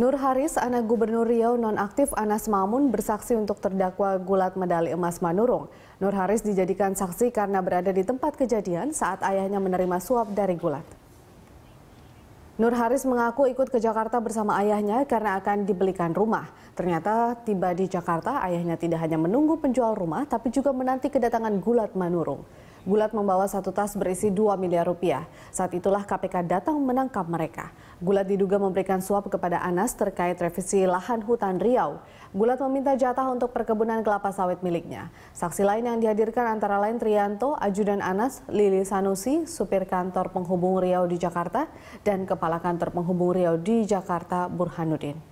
Nur Haris, anak Gubernur Riau nonaktif Anas Mamun bersaksi untuk terdakwa gulat medali emas Manurung. Nur Haris dijadikan saksi karena berada di tempat kejadian saat ayahnya menerima suap dari gulat. Nur Haris mengaku ikut ke Jakarta bersama ayahnya karena akan dibelikan rumah. Ternyata tiba di Jakarta, ayahnya tidak hanya menunggu penjual rumah, tapi juga menanti kedatangan gulat Manurung. Gulat membawa satu tas berisi 2 miliar rupiah. Saat itulah KPK datang menangkap mereka. Gulat diduga memberikan suap kepada Anas terkait revisi lahan hutan Riau. Gulat meminta jatah untuk perkebunan kelapa sawit miliknya. Saksi lain yang dihadirkan antara lain Trianto, Ajudan Anas, Lili Sanusi, supir kantor penghubung Riau di Jakarta, dan kepala kantor penghubung Riau di Jakarta Burhanuddin.